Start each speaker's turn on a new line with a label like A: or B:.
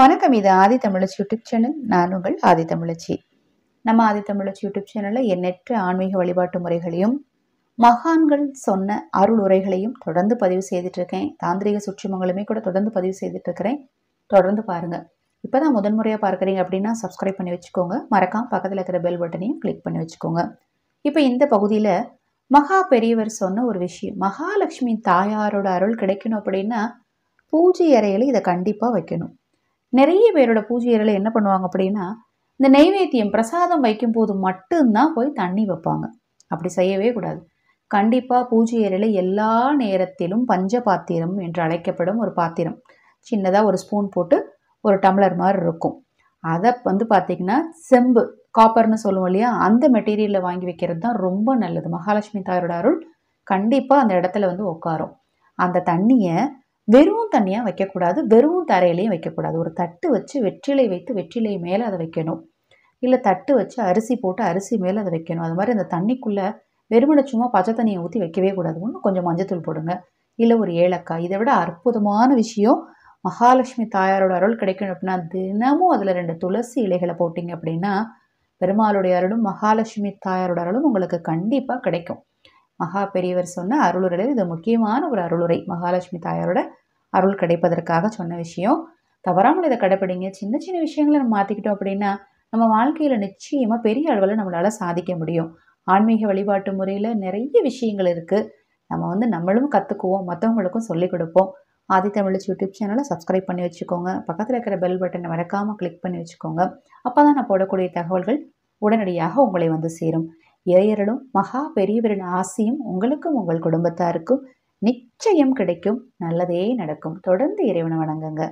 A: வணக்கம் இது ஆதி தமிழச்சி YouTube channel நான் உங்கள் ஆதி தமிழச்சி நம்ம ஆதி தமிழச்சி யூடியூப் சேனலில் எண்ணற்ற ஆன்மீக வழிபாட்டு முறைகளையும் மகான்கள் சொன்ன அருள் உரைகளையும் தொடர்ந்து பதிவு செய்துட்ருக்கேன் தாந்திரிக சுற்றுமங்களுமே கூட தொடர்ந்து பதிவு இருக்கிறேன் தொடர்ந்து பாருங்கள் இப்போ தான் முதன்முறையாக பார்க்குறீங்க அப்படின்னா சப்ஸ்கிரைப் பண்ணி வச்சுக்கோங்க மறக்காம பக்கத்தில் இருக்கிற பெல் பட்டனையும் கிளிக் பண்ணி வச்சுக்கோங்க இப்போ இந்த பகுதியில் மகா பெரியவர் சொன்ன ஒரு விஷயம் மகாலட்சுமி தாயாரோட அருள் கிடைக்கணும் அப்படின்னா பூஜை அறையில் இதை கண்டிப்பாக வைக்கணும் நிறைய பேரோட பூஜை அறையில் என்ன பண்ணுவாங்க அப்படின்னா இந்த நெய்வேத்தியம் பிரசாதம் வைக்கும் போது மட்டும்தான் போய் தண்ணி வைப்பாங்க அப்படி செய்யவே கூடாது கண்டிப்பாக பூஜை அறையில் எல்லா நேரத்திலும் பஞ்ச பாத்திரம் என்று அழைக்கப்படும் ஒரு பாத்திரம் சின்னதாக ஒரு ஸ்பூன் போட்டு ஒரு டம்ளர் மாதிரி இருக்கும் அதை வந்து பார்த்திங்கன்னா செம்பு காப்பர்னு சொல்லுவோம் இல்லையா அந்த மெட்டீரியலில் வாங்கி வைக்கிறது தான் ரொம்ப நல்லது மகாலட்சுமி தாயோட அருள் கண்டிப்பாக அந்த இடத்துல வந்து உட்காரும் அந்த தண்ணியை வெறும் தனியாக வைக்கக்கூடாது வெறும் தரையிலையும் வைக்கக்கூடாது ஒரு தட்டு வச்சு வெற்றிலை வைத்து வெற்றிலை மேலே அதை வைக்கணும் இல்லை தட்டு வச்சு அரிசி போட்டு அரிசி மேலே அதை வைக்கணும் அது மாதிரி அந்த தண்ணிக்குள்ளே வெறுமனை சும்மா பச்சை தண்ணியை ஊற்றி வைக்கவே கூடாது ஒன்று கொஞ்சம் மஞ்சத்தூள் போடுங்க இல்லை ஒரு ஏலக்காய் இதை விட அற்புதமான விஷயம் மகாலட்சுமி தாயாரோட அருள் கிடைக்கணும் அப்படின்னா தினமும் அதில் ரெண்டு துளசி இலைகளை போட்டிங்க அப்படின்னா பெருமாளுடைய அருளும் மகாலட்சுமி தாயாரோட அருளும் உங்களுக்கு கண்டிப்பாக கிடைக்கும் மகா பெரியவர் சொன்ன அருளுரையில் இது முக்கியமான ஒரு அருளுரை மகாலட்சுமி தாயாரோட அருள் கிடைப்பதற்காக சொன்ன விஷயம் தவறாமல் இதை கடைப்பிடிங்க சின்ன சின்ன விஷயங்களை நம்ம மாற்றிக்கிட்டோம் அப்படின்னா நம்ம வாழ்க்கையில் நிச்சயமாக பெரிய அளவில் நம்மளால் சாதிக்க முடியும் ஆன்மீக வழிபாட்டு முறையில் நிறைய விஷயங்கள் இருக்குது நம்ம வந்து நம்மளும் கற்றுக்குவோம் மற்றவங்களுக்கும் சொல்லிக் கொடுப்போம் ஆதி தமிழ்ச்சி யூடியூப் சேனலை சப்ஸ்கிரைப் பண்ணி வச்சுக்கோங்க பக்கத்தில் இருக்கிற பெல் பட்டனை மறக்காமல் கிளிக் பண்ணி வச்சுக்கோங்க அப்போ தான் நான் போடக்கூடிய தகவல்கள் உடனடியாக உங்களை வந்து சேரும் இறையரலும் மகா பெரியவரின் ஆசையும் உங்களுக்கும் உங்கள் குடும்பத்தாருக்கும் நிச்சயம் கிடைக்கும் நல்லதே நடக்கும் தொடர்ந்து இறைவனை வணங்குங்க